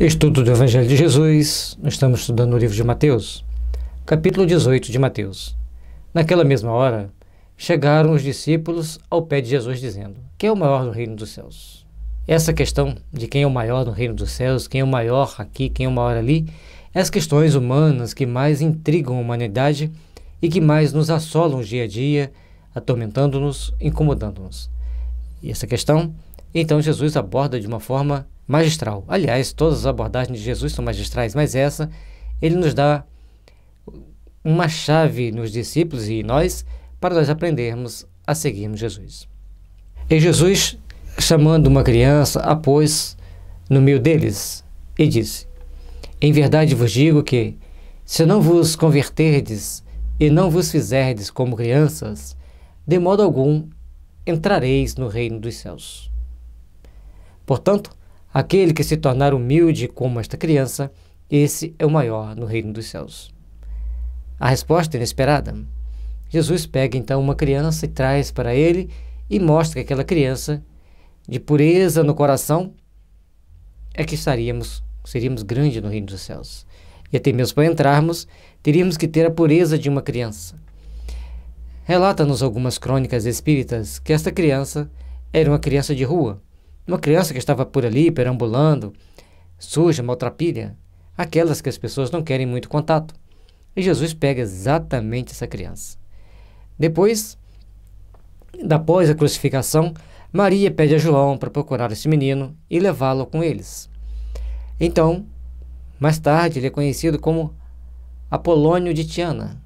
Estudo do Evangelho de Jesus, nós estamos estudando o livro de Mateus, capítulo 18 de Mateus. Naquela mesma hora, chegaram os discípulos ao pé de Jesus, dizendo: Quem é o maior no reino dos céus? Essa questão de quem é o maior no reino dos céus, quem é o maior aqui, quem é o maior ali, é as questões humanas que mais intrigam a humanidade e que mais nos assolam dia a dia, atormentando-nos, incomodando-nos. E essa questão, então, Jesus aborda de uma forma magistral. Aliás, todas as abordagens de Jesus são magistrais, mas essa ele nos dá uma chave nos discípulos e em nós para nós aprendermos a seguirmos Jesus. E Jesus, chamando uma criança, a pôs no meio deles e disse: Em verdade vos digo que, se não vos converterdes e não vos fizerdes como crianças, de modo algum entrareis no reino dos céus. Portanto, Aquele que se tornar humilde como esta criança, esse é o maior no reino dos céus. A resposta é inesperada. Jesus pega então uma criança e traz para ele e mostra que aquela criança, de pureza no coração, é que estaríamos, seríamos grandes no reino dos céus. E até mesmo para entrarmos, teríamos que ter a pureza de uma criança. Relata-nos algumas crônicas espíritas que esta criança era uma criança de rua, uma criança que estava por ali perambulando, suja, maltrapilha, aquelas que as pessoas não querem muito contato. E Jesus pega exatamente essa criança. Depois, após a crucificação, Maria pede a João para procurar esse menino e levá-lo com eles. Então, mais tarde, ele é conhecido como Apolônio de Tiana,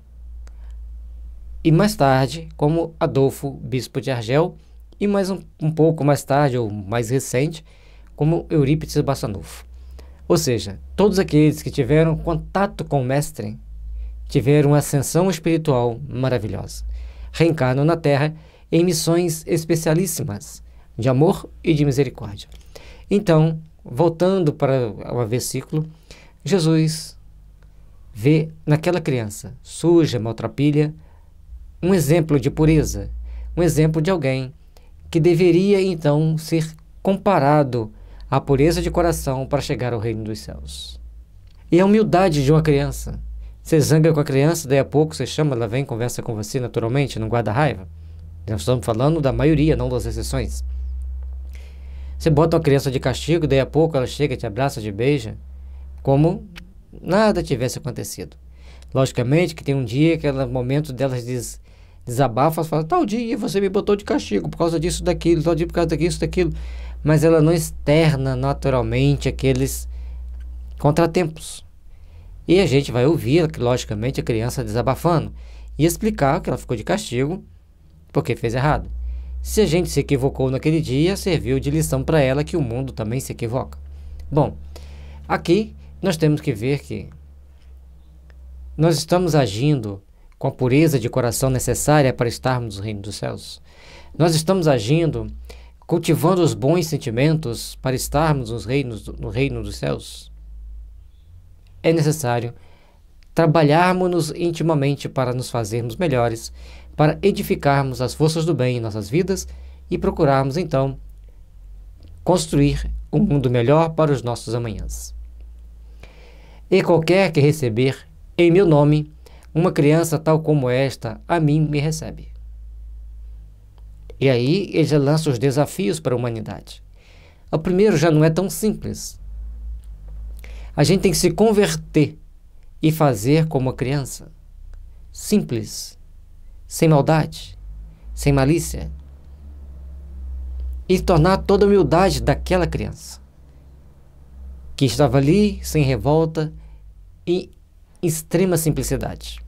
e mais tarde como Adolfo, bispo de Argel, e mais um, um pouco mais tarde ou mais recente, como Eurípides Bassanufo. Ou seja, todos aqueles que tiveram contato com o mestre tiveram uma ascensão espiritual maravilhosa. Reencarnam na Terra em missões especialíssimas de amor e de misericórdia. Então, voltando para o versículo, Jesus vê naquela criança suja, maltrapilha, um exemplo de pureza, um exemplo de alguém que deveria então ser comparado à pureza de coração para chegar ao reino dos céus. E a humildade de uma criança. Você zanga com a criança, daí a pouco você chama, ela vem, conversa com você naturalmente, não guarda raiva. Nós estamos falando da maioria, não das exceções. Você bota uma criança de castigo, daí a pouco ela chega, te abraça, te beija, como nada tivesse acontecido. Logicamente que tem um dia que ela, momento delas diz desabafa, fala, tal dia você me botou de castigo por causa disso, daquilo, tal dia por causa disso, daquilo. Mas ela não externa naturalmente aqueles contratempos. E a gente vai ouvir, logicamente, a criança desabafando e explicar que ela ficou de castigo porque fez errado. Se a gente se equivocou naquele dia, serviu de lição para ela que o mundo também se equivoca. Bom, aqui nós temos que ver que nós estamos agindo com a pureza de coração necessária para estarmos no reino dos céus. Nós estamos agindo, cultivando os bons sentimentos para estarmos nos reinos, no reino dos céus. É necessário trabalharmos intimamente para nos fazermos melhores, para edificarmos as forças do bem em nossas vidas e procurarmos então construir um mundo melhor para os nossos amanhãs. E qualquer que receber em meu nome uma criança tal como esta a mim me recebe. E aí ele já lança os desafios para a humanidade. O primeiro já não é tão simples. A gente tem que se converter e fazer como a criança. Simples, sem maldade, sem malícia. E tornar toda a humildade daquela criança que estava ali sem revolta e extrema simplicidade.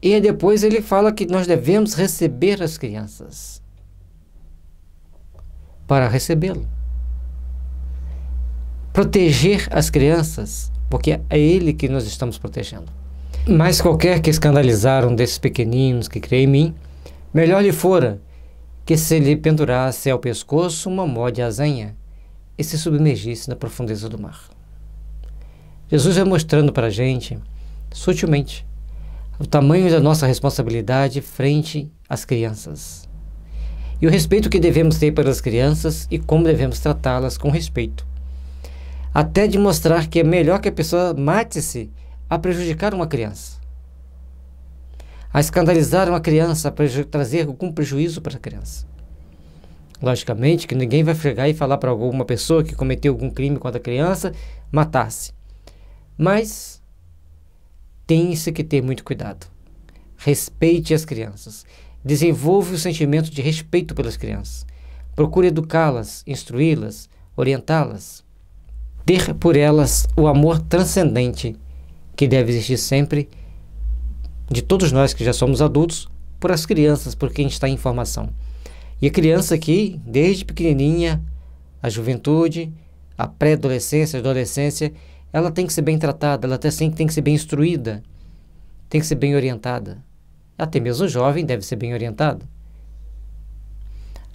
E depois ele fala que nós devemos receber as crianças para recebê-lo. Proteger as crianças, porque é ele que nós estamos protegendo. Mas qualquer que escandalizar um desses pequeninos que crê em mim, melhor lhe fora que se lhe pendurasse ao pescoço uma mó de azanha e se submergisse na profundeza do mar. Jesus vai mostrando para a gente, sutilmente, o tamanho da nossa responsabilidade frente às crianças. E o respeito que devemos ter pelas crianças e como devemos tratá-las com respeito. Até de mostrar que é melhor que a pessoa mate-se a prejudicar uma criança, a escandalizar uma criança, a trazer algum prejuízo para a criança. Logicamente que ninguém vai fregar e falar para alguma pessoa que cometeu algum crime contra a criança matar-se. Mas tem-se que ter muito cuidado. Respeite as crianças. Desenvolva o sentimento de respeito pelas crianças. Procure educá-las, instruí-las, orientá-las. Ter por elas o amor transcendente que deve existir sempre de todos nós que já somos adultos por as crianças, por quem está em formação. E a criança aqui, desde pequenininha, a juventude, a pré-adolescência, adolescência, ela tem que ser bem tratada, ela tem, tem que ser bem instruída, tem que ser bem orientada. Até mesmo o jovem deve ser bem orientado.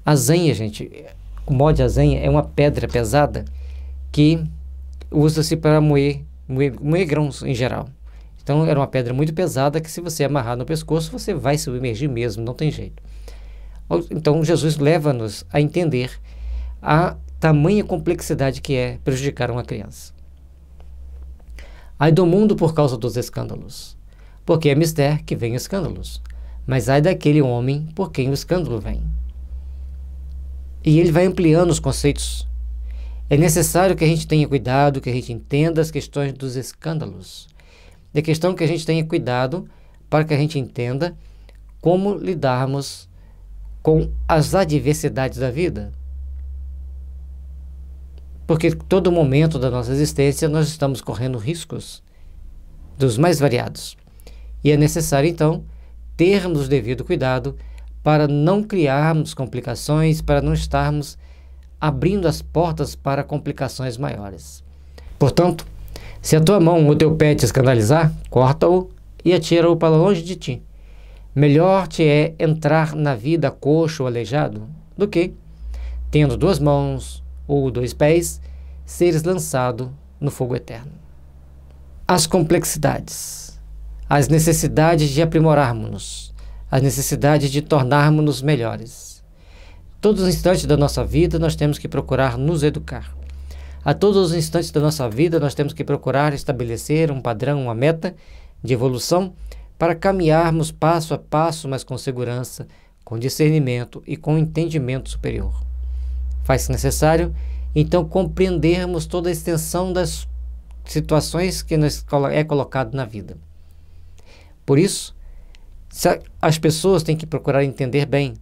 A zenha, gente, o mó de azenha é uma pedra pesada que usa-se para moer, moer, moer grãos em geral. Então era uma pedra muito pesada que se você amarrar no pescoço, você vai submergir mesmo, não tem jeito. Então Jesus leva-nos a entender a tamanha complexidade que é prejudicar uma criança. Ai do mundo por causa dos escândalos, porque é mister que vem escândalos, mas ai daquele homem por quem o escândalo vem. E ele vai ampliando os conceitos. É necessário que a gente tenha cuidado, que a gente entenda as questões dos escândalos. É questão que a gente tenha cuidado para que a gente entenda como lidarmos com as adversidades da vida. Porque todo momento da nossa existência nós estamos correndo riscos dos mais variados. E é necessário, então, termos o devido cuidado para não criarmos complicações, para não estarmos abrindo as portas para complicações maiores. Portanto, se a tua mão ou teu pé te escandalizar, corta-o e atira-o para longe de ti. Melhor te é entrar na vida coxo ou aleijado do que, tendo duas mãos, ou dois pés, seres lançado no fogo eterno. As complexidades, as necessidades de aprimorarmos-nos, as necessidades de tornarmos-nos melhores. Todos os instantes da nossa vida nós temos que procurar nos educar. A todos os instantes da nossa vida nós temos que procurar estabelecer um padrão, uma meta de evolução para caminharmos passo a passo, mas com segurança, com discernimento e com entendimento superior faz necessário, então, compreendermos toda a extensão das situações que nos é colocado na vida. Por isso, as pessoas têm que procurar entender bem.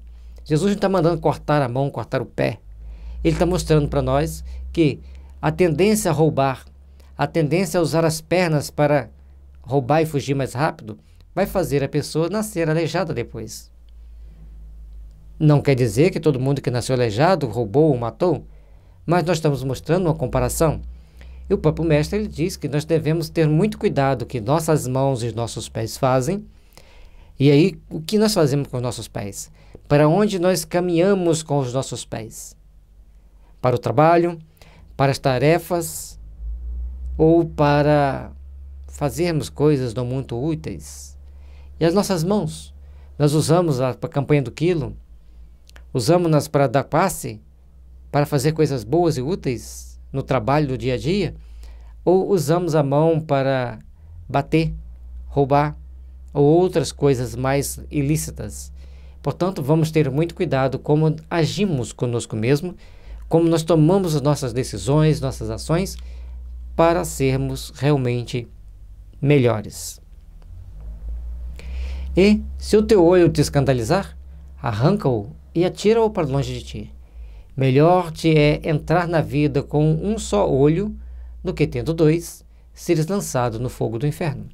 Jesus não está mandando cortar a mão, cortar o pé. Ele está mostrando para nós que a tendência a roubar, a tendência a usar as pernas para roubar e fugir mais rápido, vai fazer a pessoa nascer aleijada depois. Não quer dizer que todo mundo que nasceu aleijado roubou ou matou, mas nós estamos mostrando uma comparação. E o próprio mestre ele diz que nós devemos ter muito cuidado que nossas mãos e nossos pés fazem. E aí, o que nós fazemos com os nossos pés? Para onde nós caminhamos com os nossos pés? Para o trabalho, para as tarefas ou para fazermos coisas não muito úteis? E as nossas mãos? Nós usamos a, a campanha do quilo usamos-nas para dar passe, para fazer coisas boas e úteis no trabalho do dia a dia, ou usamos a mão para bater, roubar ou outras coisas mais ilícitas. Portanto, vamos ter muito cuidado como agimos conosco mesmo, como nós tomamos as nossas decisões, nossas ações, para sermos realmente melhores. E se o teu olho te escandalizar, arranca-o e atira-o para longe de ti. Melhor te é entrar na vida com um só olho do que tendo dois, seres lançado no fogo do inferno.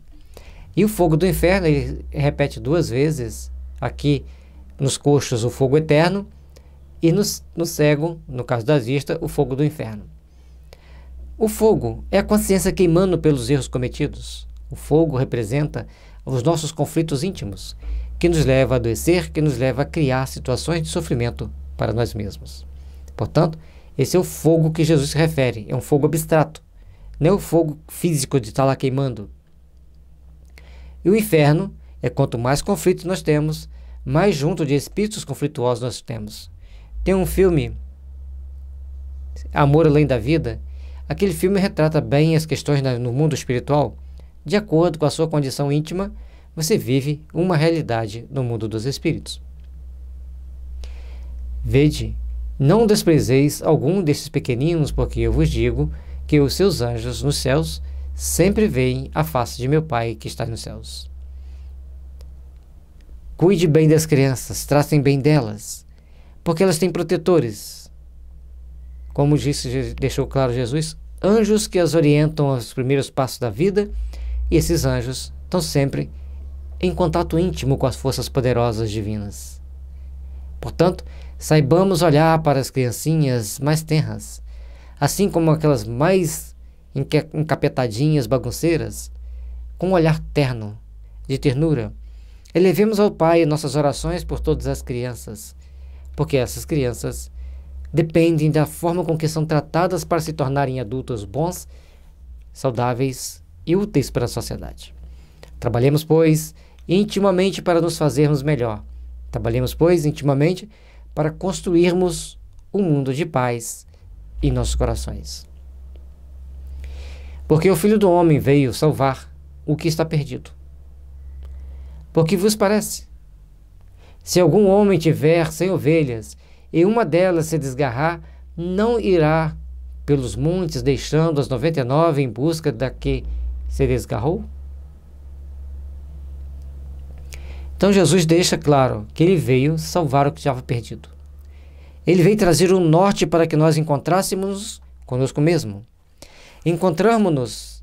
E o fogo do inferno, ele repete duas vezes aqui nos coxos o fogo eterno e nos, no cego, no caso da vista, o fogo do inferno. O fogo é a consciência queimando pelos erros cometidos. O fogo representa os nossos conflitos íntimos que nos leva a adoecer, que nos leva a criar situações de sofrimento para nós mesmos. Portanto, esse é o fogo que Jesus se refere, é um fogo abstrato, não é o fogo físico de estar tá lá queimando. E o inferno é quanto mais conflitos nós temos, mais junto de espíritos conflituosos nós temos. Tem um filme, Amor Além da Vida, aquele filme retrata bem as questões no mundo espiritual, de acordo com a sua condição íntima, você vive uma realidade no mundo dos espíritos. Vede, não desprezeis algum desses pequeninos, porque eu vos digo que os seus anjos nos céus sempre veem a face de meu Pai que está nos céus. Cuide bem das crianças, tratem bem delas, porque elas têm protetores. Como disse, deixou claro Jesus, anjos que as orientam aos primeiros passos da vida, e esses anjos estão sempre em contato íntimo com as forças poderosas divinas. Portanto, saibamos olhar para as criancinhas mais tenras, assim como aquelas mais encapetadinhas, bagunceiras, com um olhar terno, de ternura. Elevemos ao Pai nossas orações por todas as crianças, porque essas crianças dependem da forma com que são tratadas para se tornarem adultos bons, saudáveis e úteis para a sociedade. Trabalhemos, pois, intimamente para nos fazermos melhor. Trabalhemos, pois, intimamente para construirmos um mundo de paz em nossos corações. Porque o Filho do Homem veio salvar o que está perdido. Por que vos parece? Se algum homem tiver cem ovelhas e uma delas se desgarrar, não irá pelos montes deixando as noventa e nove em busca da que se desgarrou? Então Jesus deixa claro que ele veio salvar o que estava perdido. Ele veio trazer um norte para que nós encontrássemos conosco mesmo. Encontramos-nos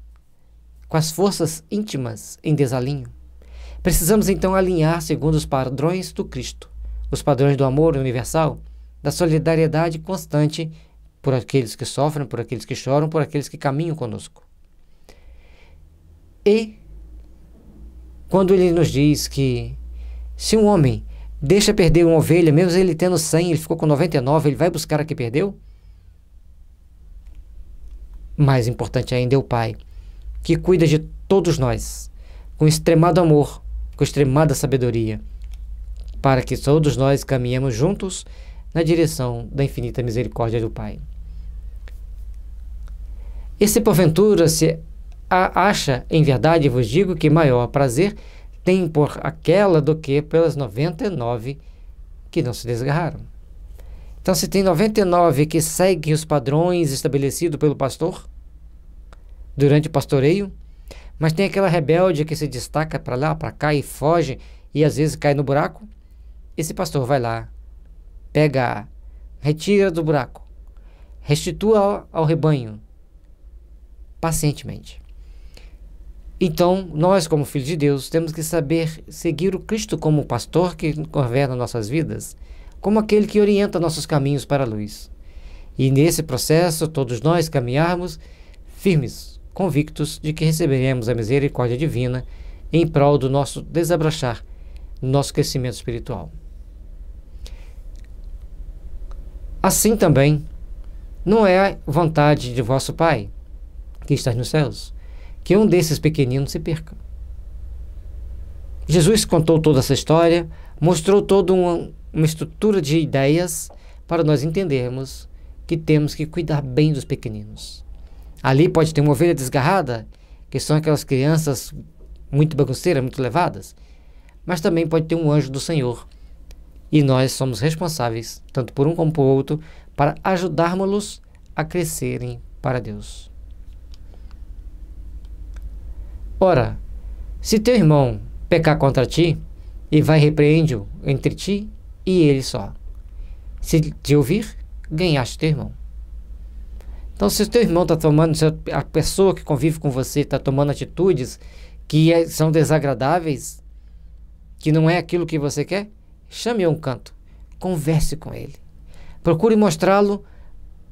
com as forças íntimas em desalinho. Precisamos então alinhar segundo os padrões do Cristo, os padrões do amor universal, da solidariedade constante por aqueles que sofrem, por aqueles que choram, por aqueles que caminham conosco. E quando ele nos diz que se um homem deixa perder uma ovelha, mesmo ele tendo 100, ele ficou com 99, ele vai buscar a que perdeu? Mais importante ainda é o Pai, que cuida de todos nós, com extremado amor, com extremada sabedoria, para que todos nós caminhemos juntos na direção da infinita misericórdia do Pai. E se porventura se acha, em verdade, vos digo, que maior prazer tem por aquela do que pelas 99 que não se desgarraram. Então, se tem 99 que seguem os padrões estabelecidos pelo pastor durante o pastoreio, mas tem aquela rebelde que se destaca para lá, para cá e foge e às vezes cai no buraco, esse pastor vai lá, pega, retira do buraco, restitua ao, ao rebanho pacientemente. Então, nós, como filhos de Deus, temos que saber seguir o Cristo como pastor que governa nossas vidas, como aquele que orienta nossos caminhos para a luz. E nesse processo, todos nós caminharmos firmes, convictos de que receberemos a misericórdia divina em prol do nosso desabrochar, nosso crescimento espiritual. Assim também, não é vontade de vosso Pai, que está nos céus, que um desses pequeninos se perca. Jesus contou toda essa história, mostrou toda uma, uma estrutura de ideias para nós entendermos que temos que cuidar bem dos pequeninos. Ali pode ter uma ovelha desgarrada, que são aquelas crianças muito bagunceiras, muito levadas, mas também pode ter um anjo do Senhor. E nós somos responsáveis, tanto por um como por outro, para ajudarmos-los a crescerem para Deus. Ora, se teu irmão pecar contra ti, e vai repreende-o entre ti e ele só. Se te ouvir, ganhaste teu irmão. Então, se o teu irmão está tomando, se a pessoa que convive com você está tomando atitudes que é, são desagradáveis, que não é aquilo que você quer, chame a um canto, converse com ele. Procure mostrá-lo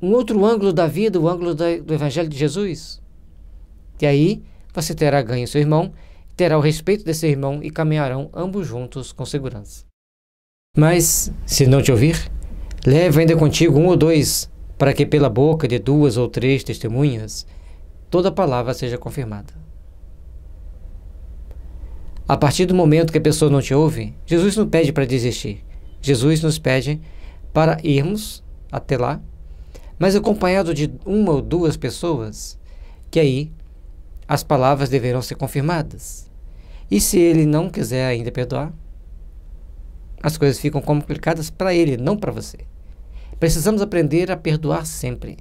um outro ângulo da vida, o ângulo da, do Evangelho de Jesus. E aí você terá ganho seu irmão, terá o respeito desse irmão e caminharão ambos juntos com segurança. Mas, se não te ouvir, leve ainda contigo um ou dois, para que pela boca de duas ou três testemunhas toda palavra seja confirmada. A partir do momento que a pessoa não te ouve, Jesus não pede para desistir. Jesus nos pede para irmos até lá, mas acompanhado de uma ou duas pessoas, que aí as palavras deverão ser confirmadas. E se ele não quiser ainda perdoar, as coisas ficam complicadas para ele, não para você. Precisamos aprender a perdoar sempre.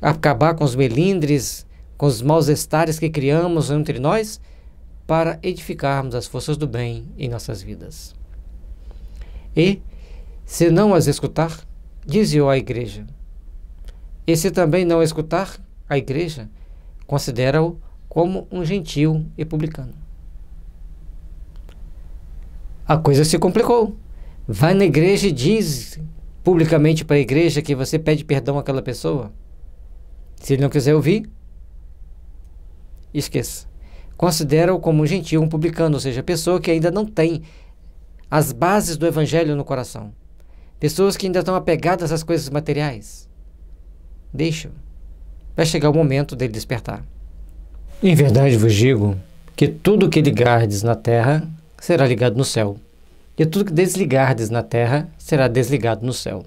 Acabar com os melindres, com os maus estares que criamos entre nós, para edificarmos as forças do bem em nossas vidas. E, se não as escutar, dize-o à igreja. E se também não escutar a igreja, considera-o como um gentil e publicano. A coisa se complicou. Vai na igreja e diz publicamente para a igreja que você pede perdão àquela pessoa. Se ele não quiser ouvir, esqueça. Considera-o como um gentil, um publicano, ou seja, pessoa que ainda não tem as bases do evangelho no coração. Pessoas que ainda estão apegadas às coisas materiais. Deixa. Vai chegar o momento dele despertar. Em verdade vos digo que tudo o que ligardes na terra será ligado no céu, e tudo que desligardes na terra será desligado no céu.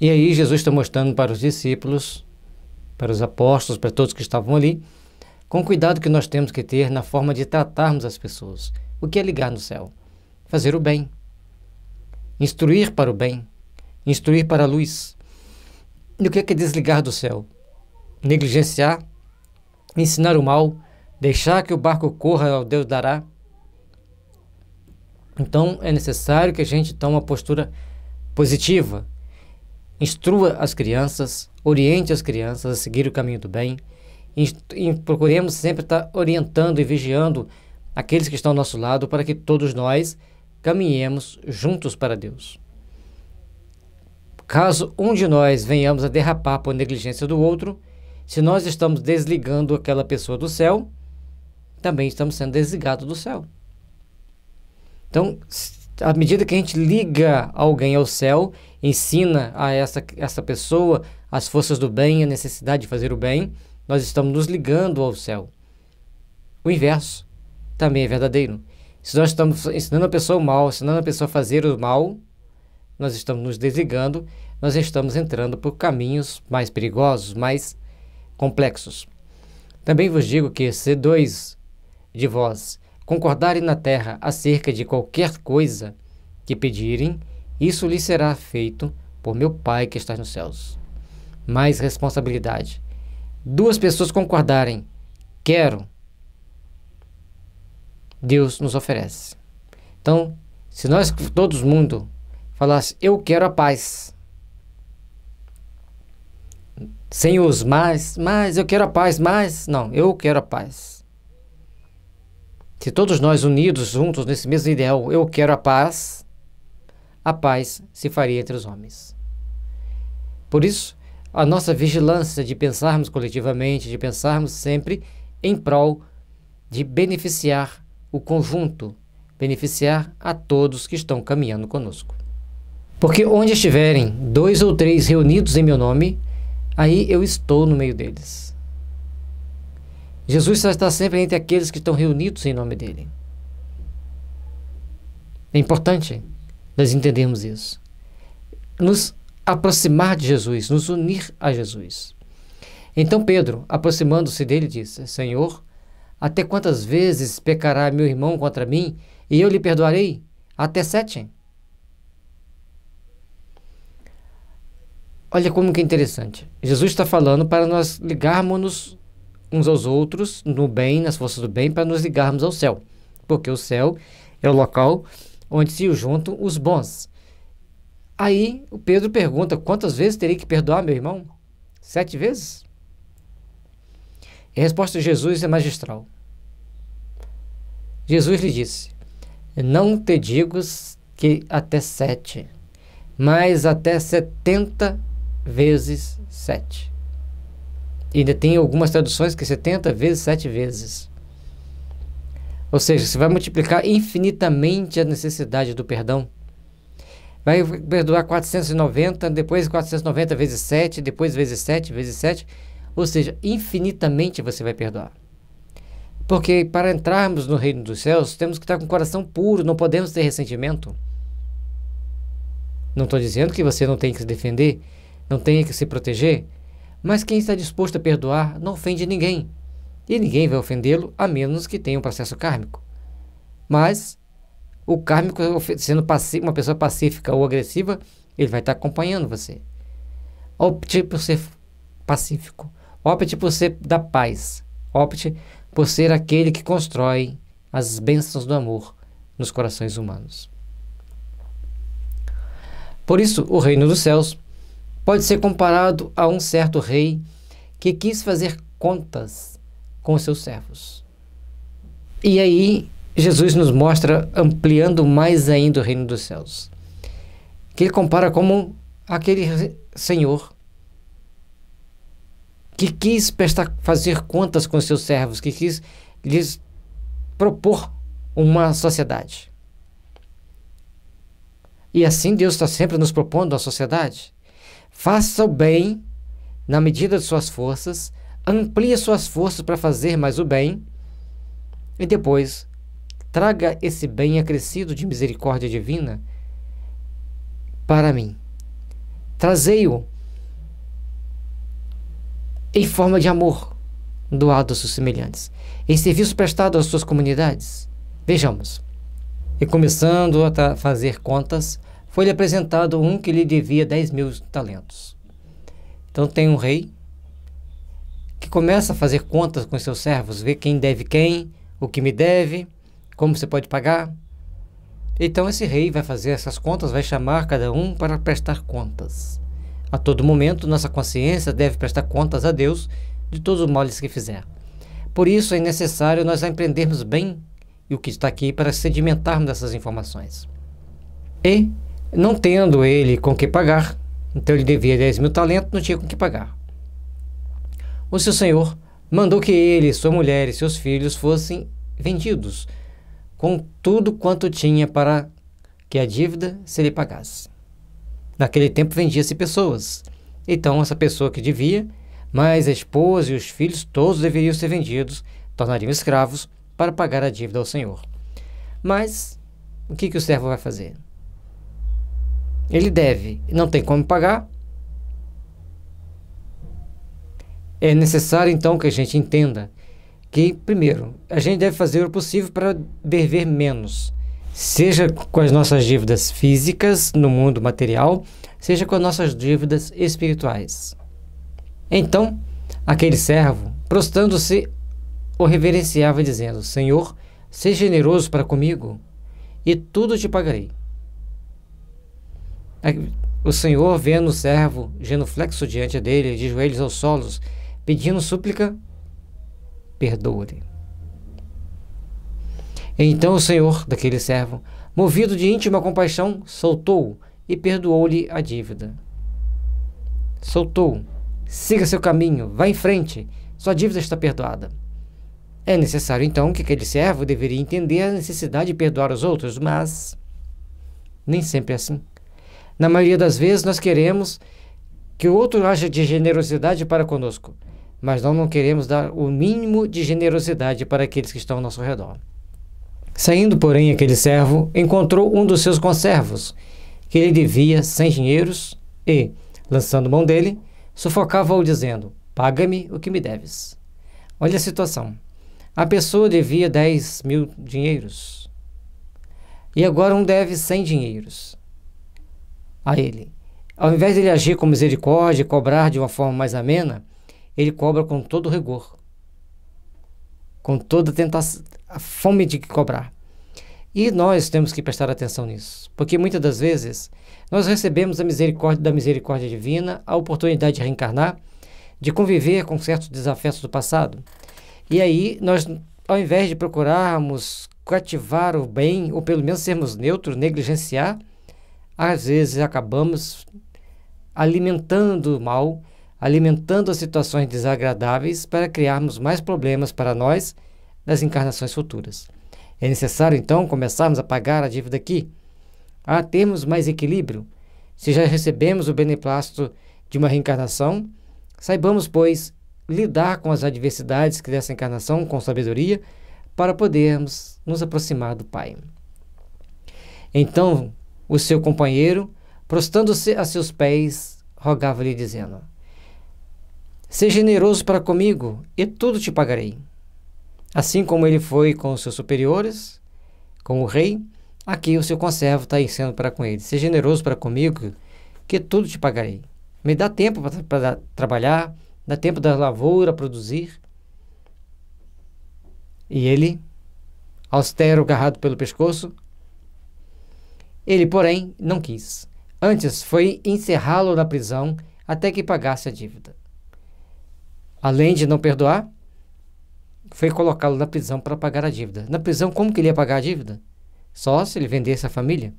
E aí Jesus está mostrando para os discípulos, para os apóstolos, para todos que estavam ali, com cuidado que nós temos que ter na forma de tratarmos as pessoas. O que é ligar no céu? Fazer o bem, instruir para o bem, instruir para a luz. E o que é, que é desligar do céu? Negligenciar me ensinar o mal, deixar que o barco corra ao Deus dará. Então é necessário que a gente tome uma postura positiva, instrua as crianças, oriente as crianças a seguir o caminho do bem e, e procuremos sempre estar orientando e vigiando aqueles que estão ao nosso lado para que todos nós caminhemos juntos para Deus. Caso um de nós venhamos a derrapar por negligência do outro, se nós estamos desligando aquela pessoa do céu, também estamos sendo desligados do céu. Então, à medida que a gente liga alguém ao céu, ensina a essa, essa pessoa as forças do bem, a necessidade de fazer o bem, nós estamos nos ligando ao céu. O inverso também é verdadeiro. Se nós estamos ensinando a pessoa o mal, ensinando a pessoa a fazer o mal, nós estamos nos desligando, nós estamos entrando por caminhos mais perigosos, mais complexos. Também vos digo que, se dois de vós concordarem na terra acerca de qualquer coisa que pedirem, isso lhe será feito por meu Pai que está nos céus. Mais responsabilidade. Duas pessoas concordarem, quero, Deus nos oferece. Então, se nós, todo mundo, falasse, eu quero a paz, sem os mais, mas eu quero a paz, mas não, eu quero a paz. Se todos nós unidos juntos nesse mesmo ideal, eu quero a paz, a paz se faria entre os homens. Por isso, a nossa vigilância de pensarmos coletivamente, de pensarmos sempre em prol de beneficiar o conjunto, beneficiar a todos que estão caminhando conosco. Porque onde estiverem dois ou três reunidos em meu nome, aí eu estou no meio deles. Jesus está sempre entre aqueles que estão reunidos em nome dele. É importante nós entendermos isso. Nos aproximar de Jesus, nos unir a Jesus. Então Pedro, aproximando-se dele, disse: Senhor, até quantas vezes pecará meu irmão contra mim e eu lhe perdoarei? Até sete. Olha como que interessante. Jesus está falando para nós ligarmos uns aos outros no bem, nas forças do bem, para nos ligarmos ao céu. Porque o céu é o local onde se juntam os bons. Aí o Pedro pergunta: quantas vezes terei que perdoar meu irmão? Sete vezes? E a resposta de Jesus é magistral. Jesus lhe disse: Não te digo que até sete, mas até setenta vezes 7. E ainda tem algumas traduções que é 70 vezes 7 vezes. Ou seja, você vai multiplicar infinitamente a necessidade do perdão. Vai perdoar 490, depois 490 vezes 7, depois vezes 7, vezes 7. Ou seja, infinitamente você vai perdoar. Porque para entrarmos no reino dos céus, temos que estar com o coração puro, não podemos ter ressentimento. Não estou dizendo que você não tem que se defender, não tenha que se proteger? Mas quem está disposto a perdoar não ofende ninguém, e ninguém vai ofendê-lo a menos que tenha um processo kármico. Mas o kármico, sendo uma pessoa pacífica ou agressiva, ele vai estar acompanhando você. Opte por ser pacífico, opte por ser da paz, opte por ser aquele que constrói as bênçãos do amor nos corações humanos. Por isso, o reino dos céus pode ser comparado a um certo rei que quis fazer contas com seus servos. E aí, Jesus nos mostra, ampliando mais ainda o reino dos céus, que ele compara como aquele senhor que quis prestar, fazer contas com seus servos, que quis lhes propor uma sociedade. E assim Deus está sempre nos propondo a sociedade. Faça o bem na medida de suas forças, amplie suas forças para fazer mais o bem e depois traga esse bem acrescido de misericórdia divina para mim. Trazei-o em forma de amor doado aos seus semelhantes, em serviço prestado às suas comunidades. Vejamos. E começando a fazer contas, foi-lhe apresentado um que lhe devia 10 mil talentos. Então tem um rei que começa a fazer contas com seus servos, ver quem deve quem, o que me deve, como você pode pagar. Então esse rei vai fazer essas contas, vai chamar cada um para prestar contas. A todo momento, nossa consciência deve prestar contas a Deus de todos os males que fizer. Por isso é necessário nós aprendermos bem o que está aqui para sedimentarmos essas informações. E não tendo ele com que pagar, então ele devia 10 mil talentos, não tinha com que pagar. O seu senhor mandou que ele, sua mulher e seus filhos fossem vendidos, com tudo quanto tinha para que a dívida se lhe pagasse. Naquele tempo vendia-se pessoas. Então, essa pessoa que devia, mais a esposa e os filhos, todos deveriam ser vendidos, tornariam escravos, para pagar a dívida ao senhor. Mas, o que, que o servo vai fazer? Ele deve, não tem como pagar. É necessário então que a gente entenda que, primeiro, a gente deve fazer o possível para dever menos, seja com as nossas dívidas físicas no mundo material, seja com as nossas dívidas espirituais. Então, aquele servo, prostrando-se, o reverenciava, dizendo: Senhor, seja generoso para comigo, e tudo te pagarei. É, o Senhor, vendo o servo genuflexo diante dele, de joelhos aos solos, pedindo súplica, perdoa-lhe. Então o Senhor daquele servo, movido de íntima compaixão, soltou-o e perdoou-lhe a dívida. soltou Siga seu caminho, vá em frente, sua dívida está perdoada. É necessário então que aquele servo deveria entender a necessidade de perdoar os outros, mas nem sempre é assim. Na maioria das vezes, nós queremos que o outro haja de generosidade para conosco, mas nós não queremos dar o mínimo de generosidade para aqueles que estão ao nosso redor. Saindo, porém, aquele servo encontrou um dos seus conservos, que ele devia cem dinheiros, e, lançando mão dele, sufocava-o dizendo: Paga-me o que me deves. Olha a situação. A pessoa devia 10 mil dinheiros. E agora um deve 100 dinheiros a ele. Ao invés de ele agir com misericórdia e cobrar de uma forma mais amena, ele cobra com todo rigor, com toda tentação, a fome de cobrar. E nós temos que prestar atenção nisso, porque muitas das vezes nós recebemos a misericórdia da misericórdia divina, a oportunidade de reencarnar, de conviver com certos desafetos do passado. E aí nós, ao invés de procurarmos cativar o bem, ou pelo menos sermos neutros, negligenciar às vezes acabamos alimentando o mal, alimentando as situações desagradáveis para criarmos mais problemas para nós nas encarnações futuras. É necessário, então, começarmos a pagar a dívida aqui, a termos mais equilíbrio. Se já recebemos o beneplácito de uma reencarnação, saibamos, pois, lidar com as adversidades que dessa encarnação com sabedoria para podermos nos aproximar do Pai. Então, o seu companheiro, prostrando-se a seus pés, rogava-lhe, dizendo: Seja generoso para comigo e tudo te pagarei. Assim como ele foi com os seus superiores, com o rei, aqui o seu conservo está sendo para com ele. Seja generoso para comigo, que tudo te pagarei. Me dá tempo para trabalhar, dá tempo da lavoura produzir. E ele, austero, agarrado pelo pescoço, ele, porém, não quis. Antes foi encerrá-lo na prisão até que pagasse a dívida. Além de não perdoar, foi colocá-lo na prisão para pagar a dívida. Na prisão, como que ele ia pagar a dívida? Só se ele vendesse a família,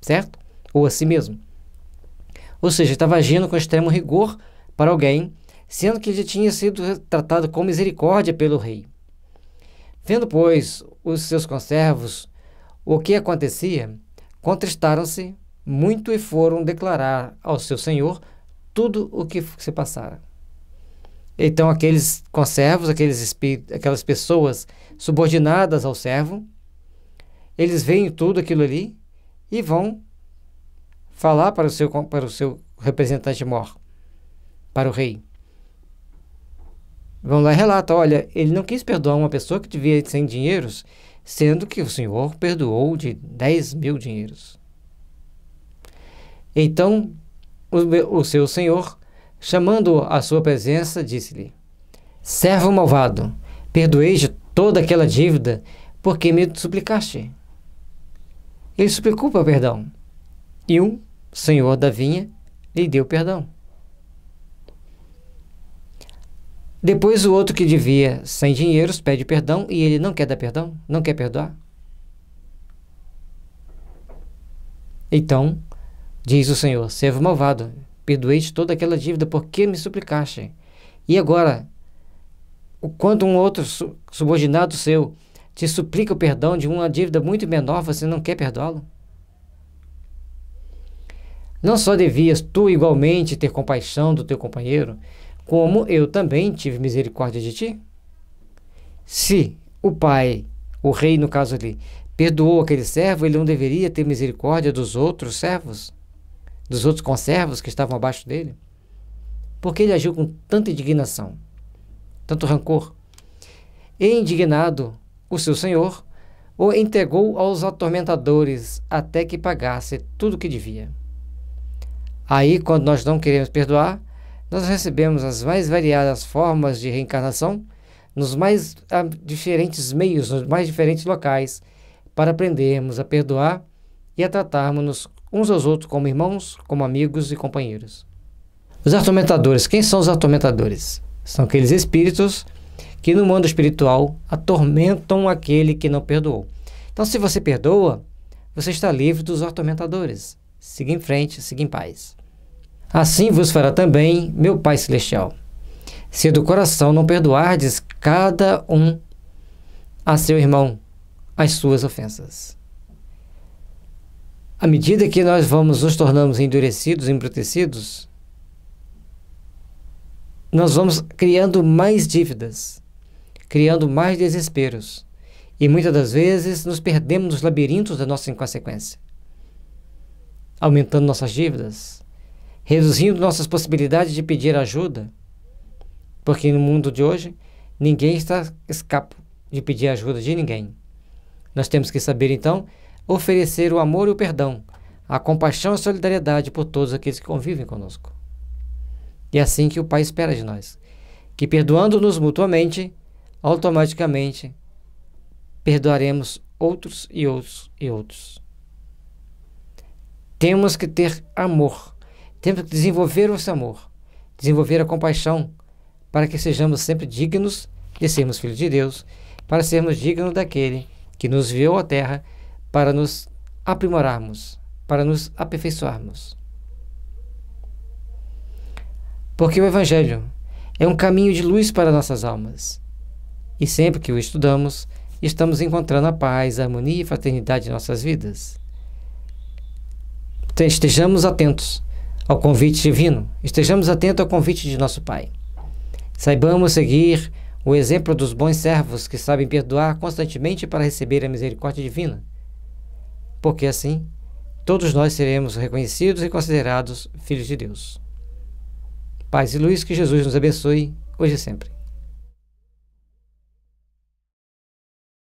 certo? Ou a si mesmo. Ou seja, estava agindo com extremo rigor para alguém, sendo que ele tinha sido tratado com misericórdia pelo rei. Vendo, pois, os seus conservos o que acontecia, contristaram-se muito e foram declarar ao seu senhor tudo o que se passara. Então aqueles conservos, aqueles aquelas pessoas subordinadas ao servo, eles veem tudo aquilo ali e vão falar para o seu para o seu representante mor, para o rei. Vão lá e relatam, olha, ele não quis perdoar uma pessoa que devia 100 dinheiros sendo que o Senhor perdoou de 10 mil dinheiros. Então o, o seu senhor, chamando-o à sua presença, disse-lhe: Servo malvado, perdoei de toda aquela dívida, porque me suplicaste. Ele suplicou para perdão, e o senhor da vinha lhe deu perdão. Depois o outro que devia sem dinheiros pede perdão e ele não quer dar perdão, não quer perdoar. Então, diz o Senhor, servo malvado, perdoei-te toda aquela dívida, porque me suplicaste? E agora, quando um outro subordinado seu te suplica o perdão de uma dívida muito menor, você não quer perdoá-lo? Não só devias tu igualmente ter compaixão do teu companheiro, como eu também tive misericórdia de ti? Se o pai, o rei no caso ali, perdoou aquele servo, ele não deveria ter misericórdia dos outros servos? Dos outros conservos que estavam abaixo dele? Porque ele agiu com tanta indignação, tanto rancor. E indignado, o seu senhor o entregou aos atormentadores até que pagasse tudo o que devia. Aí, quando nós não queremos perdoar, nós recebemos as mais variadas formas de reencarnação nos mais ah, diferentes meios, nos mais diferentes locais, para aprendermos a perdoar e a tratarmos uns aos outros como irmãos, como amigos e companheiros. Os atormentadores, quem são os atormentadores? São aqueles espíritos que no mundo espiritual atormentam aquele que não perdoou. Então, se você perdoa, você está livre dos atormentadores. Siga em frente, siga em paz assim vos fará também meu Pai Celestial. Se do coração não perdoardes cada um a seu irmão as suas ofensas. À medida que nós vamos nos tornamos endurecidos, embrutecidos, nós vamos criando mais dívidas, criando mais desesperos. E muitas das vezes nos perdemos nos labirintos da nossa inconsequência, aumentando nossas dívidas, reduzindo nossas possibilidades de pedir ajuda, porque no mundo de hoje ninguém está escapo de pedir ajuda de ninguém. Nós temos que saber então oferecer o amor e o perdão, a compaixão e a solidariedade por todos aqueles que convivem conosco. E é assim que o Pai espera de nós, que perdoando-nos mutuamente, automaticamente perdoaremos outros e outros e outros. Temos que ter amor temos que desenvolver o amor, desenvolver a compaixão, para que sejamos sempre dignos de sermos filhos de Deus, para sermos dignos daquele que nos viu à terra para nos aprimorarmos, para nos aperfeiçoarmos. Porque o Evangelho é um caminho de luz para nossas almas. E sempre que o estudamos, estamos encontrando a paz, a harmonia e fraternidade em nossas vidas. Estejamos atentos ao convite divino. Estejamos atentos ao convite de nosso Pai. Saibamos seguir o exemplo dos bons servos que sabem perdoar constantemente para receber a misericórdia divina. Porque assim, todos nós seremos reconhecidos e considerados filhos de Deus. Paz e luz, que Jesus nos abençoe hoje e sempre.